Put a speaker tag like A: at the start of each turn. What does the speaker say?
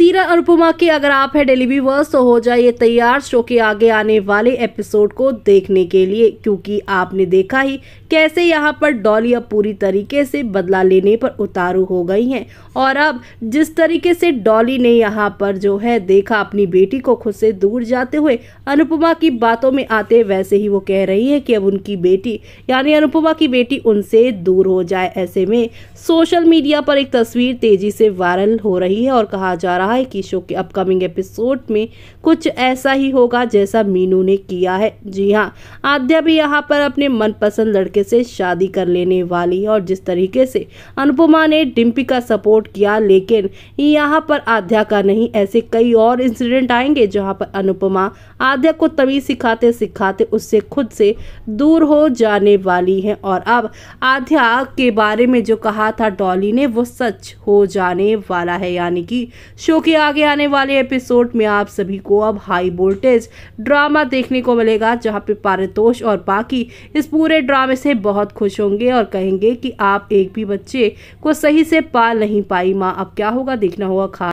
A: सीरा और पुमा के अगर आप है डेली व्यूवर्स तो हो जाइए तैयार शो के आगे आने वाले एपिसोड को देखने के लिए क्योंकि आपने देखा ही कैसे यहाँ पर डॉली अब पूरी तरीके से बदला लेने पर उतारू हो गई हैं और अब जिस तरीके से डॉली ने यहाँ पर जो है देखा अपनी बेटी को खुद से दूर जाते हुए अनुपमा की बातों में आते वैसे ही वो कह रही है कि अब उनकी बेटी यानी अनुपमा की बेटी उनसे दूर हो जाए ऐसे में सोशल मीडिया पर एक तस्वीर तेजी से वायरल हो रही है और कहा जा रहा कहा है कि शो के अपकमिंग एपिसोड में कुछ ऐसा ही होगा जैसा मीनू ने किया है जी हाँ आद्या भी यहाँ पर अपने मनपसंद लड़के से शादी कर लेने वाली है और जिस तरीके से अनुपमा ने डिम्पी का सपोर्ट किया लेकिन यहाँ पर आद्या का नहीं ऐसे कई और इंसिडेंट आएंगे जहाँ पर अनुपमा आद्या को तमीज सिखाते सिखाते उससे खुद से दूर हो जाने वाली है और अब आध्या के बारे में जो कहा था डॉली ने वो सच हो जाने वाला है यानी कि शो क्योंकि कि आगे आने वाले एपिसोड में आप सभी को अब हाई वोल्टेज ड्रामा देखने को मिलेगा जहां पे पारितोष और बाकी इस पूरे ड्रामे से बहुत खुश होंगे और कहेंगे कि आप एक भी बच्चे को सही से पाल नहीं पाई माँ अब क्या होगा देखना होगा खास